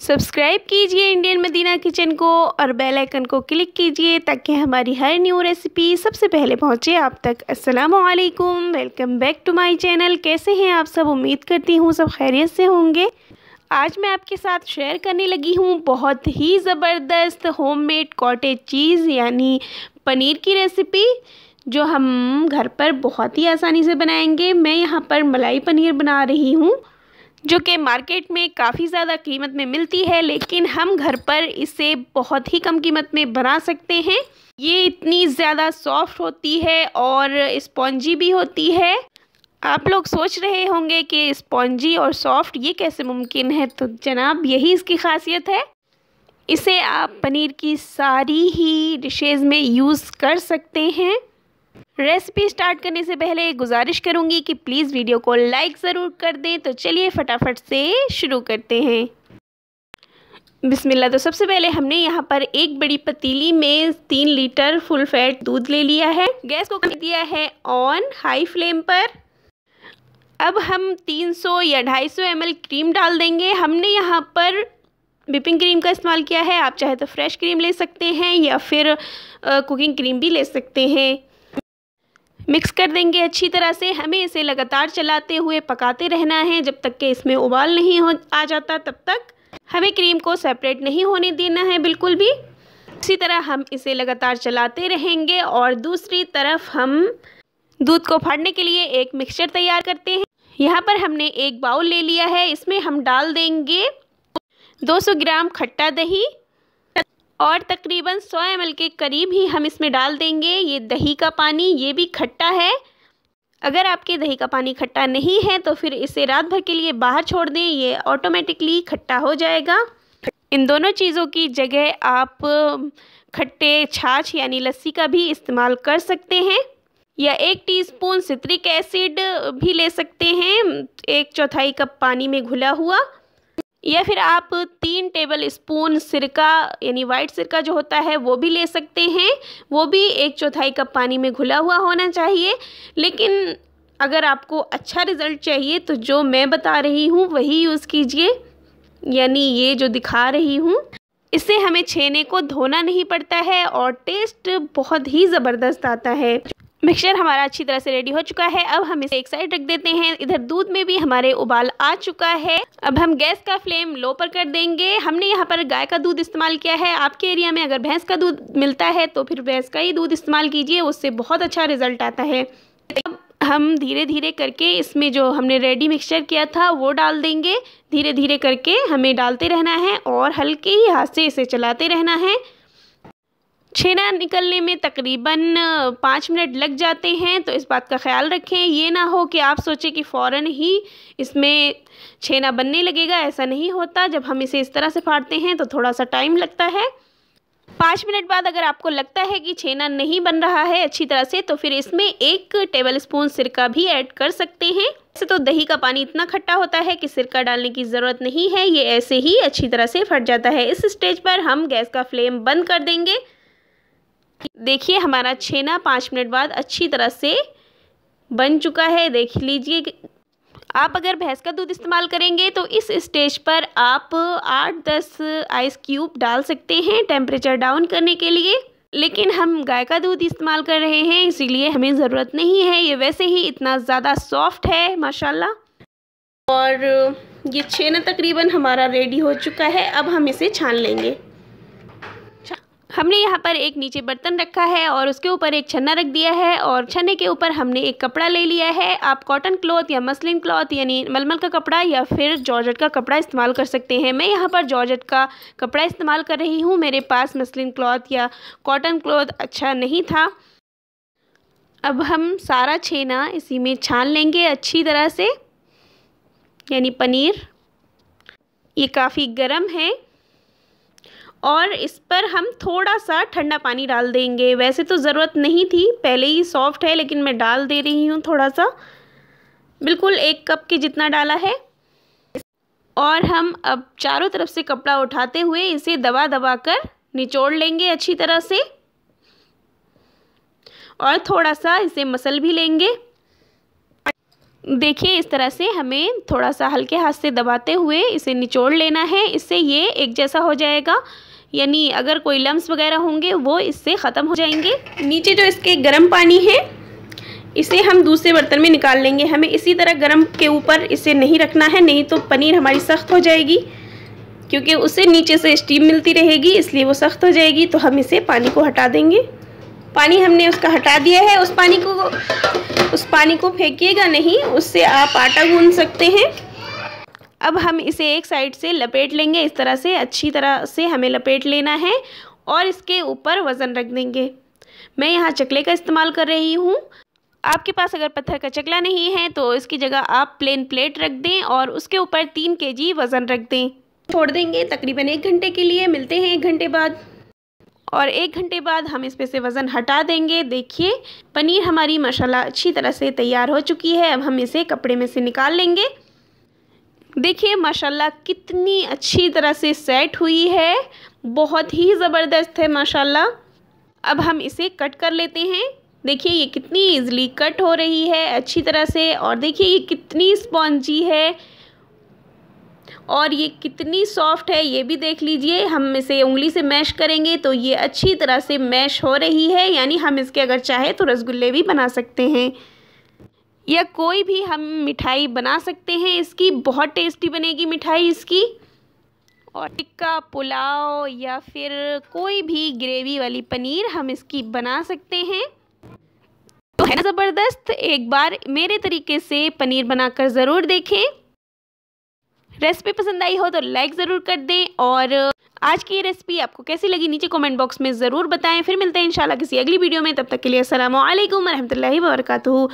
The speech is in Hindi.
सब्सक्राइब कीजिए इंडियन मदीना किचन को और बेल आइकन को क्लिक कीजिए ताकि हमारी हर न्यू रेसिपी सबसे पहले पहुंचे आप तक अस्सलाम वालेकुम welcome back to my channel कैसे हैं आप सब उम्मीद करती हूँ सब खैरियत से होंगे आज मैं आपके साथ शेयर करने लगी हूँ बहुत ही ज़बरदस्त होममेड कॉटेज चीज़ यानी पनीर की रेसिपी जो हम घर पर बहुत ही आसानी से बनाएंगे मैं यहाँ पर मलाई पनीर बना रही हूँ जो कि मार्केट में काफ़ी ज़्यादा कीमत में मिलती है लेकिन हम घर पर इसे बहुत ही कम कीमत में बना सकते हैं ये इतनी ज़्यादा सॉफ्ट होती है और स्पॉन्जी भी होती है आप लोग सोच रहे होंगे कि स्पॉन्जी और सॉफ्ट ये कैसे मुमकिन है तो जनाब यही इसकी खासियत है इसे आप पनीर की सारी ही डिशेज़ में यूज़ कर सकते हैं रेसिपी स्टार्ट करने से पहले गुजारिश करूंगी कि प्लीज़ वीडियो को लाइक ज़रूर कर दें तो चलिए फटाफट से शुरू करते हैं बिस्मिल्लाह तो सबसे पहले हमने यहाँ पर एक बड़ी पतीली में तीन लीटर फुल फैट दूध ले लिया है गैस को कर दिया है ऑन हाई फ्लेम पर अब हम 300 या 250 सौ क्रीम डाल देंगे हमने यहाँ पर विपिंग क्रीम का इस्तेमाल किया है आप चाहे तो फ्रेश क्रीम ले सकते हैं या फिर आ, कुकिंग क्रीम भी ले सकते हैं मिक्स कर देंगे अच्छी तरह से हमें इसे लगातार चलाते हुए पकाते रहना है जब तक कि इसमें उबाल नहीं हो आ जाता तब तक हमें क्रीम को सेपरेट नहीं होने देना है बिल्कुल भी इसी तरह हम इसे लगातार चलाते रहेंगे और दूसरी तरफ हम दूध को फाड़ने के लिए एक मिक्सचर तैयार करते हैं यहाँ पर हमने एक बाउल ले लिया है इसमें हम डाल देंगे 200 ग्राम खट्टा दही और तकरीबन 100 एम के करीब ही हम इसमें डाल देंगे ये दही का पानी ये भी खट्टा है अगर आपके दही का पानी खट्टा नहीं है तो फिर इसे रात भर के लिए बाहर छोड़ दें ये ऑटोमेटिकली खट्टा हो जाएगा इन दोनों चीज़ों की जगह आप खट्टे छाछ यानी लस्सी का भी इस्तेमाल कर सकते हैं या एक टीस्पून सित्रिक एसिड भी ले सकते हैं एक चौथाई कप पानी में घुला हुआ या फिर आप तीन टेबल स्पून सिरका यानी वाइट सिरका जो होता है वो भी ले सकते हैं वो भी एक चौथाई कप पानी में घुला हुआ होना चाहिए लेकिन अगर आपको अच्छा रिज़ल्ट चाहिए तो जो मैं बता रही हूँ वही यूज़ कीजिए यानी ये जो दिखा रही हूँ इससे हमें छेने को धोना नहीं पड़ता है और टेस्ट बहुत ही ज़बरदस्त आता है मिक्सचर हमारा अच्छी तरह से रेडी हो चुका है अब हम इसे एक साइड रख देते हैं इधर दूध में भी हमारे उबाल आ चुका है अब हम गैस का फ्लेम लो पर कर देंगे हमने यहाँ पर गाय का दूध इस्तेमाल किया है आपके एरिया में अगर भैंस का दूध मिलता है तो फिर भैंस का ही दूध इस्तेमाल कीजिए उससे बहुत अच्छा रिजल्ट आता है अब हम धीरे धीरे करके इसमें जो हमने रेडी मिक्सचर किया था वो डाल देंगे धीरे धीरे करके हमें डालते रहना है और हल्के ही हाथ से इसे चलाते रहना है छेना निकलने में तकरीबन पाँच मिनट लग जाते हैं तो इस बात का ख्याल रखें ये ना हो कि आप सोचें कि फ़ौर ही इसमें छेना बनने लगेगा ऐसा नहीं होता जब हम इसे इस तरह से फाड़ते हैं तो थोड़ा सा टाइम लगता है पाँच मिनट बाद अगर आपको लगता है कि छेना नहीं बन रहा है अच्छी तरह से तो फिर इसमें एक टेबल स्पून सिरका भी ऐड कर सकते हैं वैसे तो दही का पानी इतना खट्टा होता है कि सिरका डालने की ज़रूरत नहीं है ये ऐसे ही अच्छी तरह से फट जाता है इस स्टेज पर हम गैस का फ्लेम बंद कर देंगे देखिए हमारा छेना पाँच मिनट बाद अच्छी तरह से बन चुका है देख लीजिए आप अगर भैंस का दूध इस्तेमाल करेंगे तो इस स्टेज पर आप आठ दस आइस क्यूब डाल सकते हैं टेम्परेचर डाउन करने के लिए लेकिन हम गाय का दूध इस्तेमाल कर रहे हैं इसीलिए हमें ज़रूरत नहीं है ये वैसे ही इतना ज़्यादा सॉफ्ट है माशाल्लाह और ये छेना तकरीबन हमारा रेडी हो चुका है अब हम इसे छान लेंगे हमने यहाँ पर एक नीचे बर्तन रखा है और उसके ऊपर एक छन्ना रख दिया है और छन्ने के ऊपर हमने एक कपड़ा ले लिया है आप कॉटन क्लॉथ या मसलिन क्लॉथ यानी मलमल का कपड़ा या फिर जॉर्जेट का कपड़ा इस्तेमाल कर सकते हैं मैं यहाँ पर जॉर्जेट का कपड़ा इस्तेमाल कर रही हूँ मेरे पास मसलिन क्लॉथ या कॉटन क्लॉथ अच्छा नहीं था अब हम सारा छेना इसी में छान लेंगे अच्छी तरह से यानी पनीर ये काफ़ी गर्म है और इस पर हम थोड़ा सा ठंडा पानी डाल देंगे वैसे तो ज़रूरत नहीं थी पहले ही सॉफ्ट है लेकिन मैं डाल दे रही हूँ थोड़ा सा बिल्कुल एक कप के जितना डाला है और हम अब चारों तरफ से कपड़ा उठाते हुए इसे दबा दबा कर निचोड़ लेंगे अच्छी तरह से और थोड़ा सा इसे मसल भी लेंगे देखिए इस तरह से हमें थोड़ा सा हल्के हाथ से दबाते हुए इसे निचोड़ लेना है इससे ये एक जैसा हो जाएगा यानी अगर कोई लम्स वगैरह होंगे वो इससे ख़त्म हो जाएंगे नीचे जो इसके गर्म पानी है इसे हम दूसरे बर्तन में निकाल लेंगे हमें इसी तरह गर्म के ऊपर इसे नहीं रखना है नहीं तो पनीर हमारी सख्त हो जाएगी क्योंकि उसे नीचे से स्टीम मिलती रहेगी इसलिए वो सख्त हो जाएगी तो हम इसे पानी को हटा देंगे पानी हमने उसका हटा दिया है उस पानी को उस पानी को फेंकिएगा नहीं उससे आप आटा गूंद सकते हैं अब हम इसे एक साइड से लपेट लेंगे इस तरह से अच्छी तरह से हमें लपेट लेना है और इसके ऊपर वज़न रख देंगे मैं यहाँ चकले का इस्तेमाल कर रही हूँ आपके पास अगर पत्थर का चकला नहीं है तो इसकी जगह आप प्लेन प्लेट रख दें और उसके ऊपर तीन के जी वज़न रख दें छोड़ देंगे तकरीबन एक घंटे के लिए मिलते हैं एक घंटे बाद और एक घंटे बाद हम इसमें से वज़न हटा देंगे देखिए पनीर हमारी मसाला अच्छी तरह से तैयार हो चुकी है अब हम इसे कपड़े में से निकाल लेंगे देखिए माशाल्लाह कितनी अच्छी तरह से सेट हुई है बहुत ही ज़बरदस्त है माशाल्लाह अब हम इसे कट कर लेते हैं देखिए ये कितनी ईज़िली कट हो रही है अच्छी तरह से और देखिए ये कितनी स्पॉन्जी है और ये कितनी सॉफ्ट है ये भी देख लीजिए हम इसे उंगली से मैश करेंगे तो ये अच्छी तरह से मैश हो रही है यानी हम इसके अगर चाहे तो रसगुल्ले भी बना सकते हैं या कोई भी हम मिठाई बना सकते हैं इसकी बहुत टेस्टी बनेगी मिठाई इसकी और टिक्का पुलाव या फिर कोई भी ग्रेवी वाली पनीर हम इसकी बना सकते हैं तो है ना ज़बरदस्त एक बार मेरे तरीके से पनीर बनाकर ज़रूर देखें रेसिपी पसंद आई हो तो लाइक ज़रूर कर दें और आज की रेसिपी आपको कैसी लगी नीचे कमेंट बॉक्स में ज़रूर बताएं फिर मिलते हैं इंशाल्लाह किसी अगली वीडियो में तब तक के लिए असल वरहमल वर्का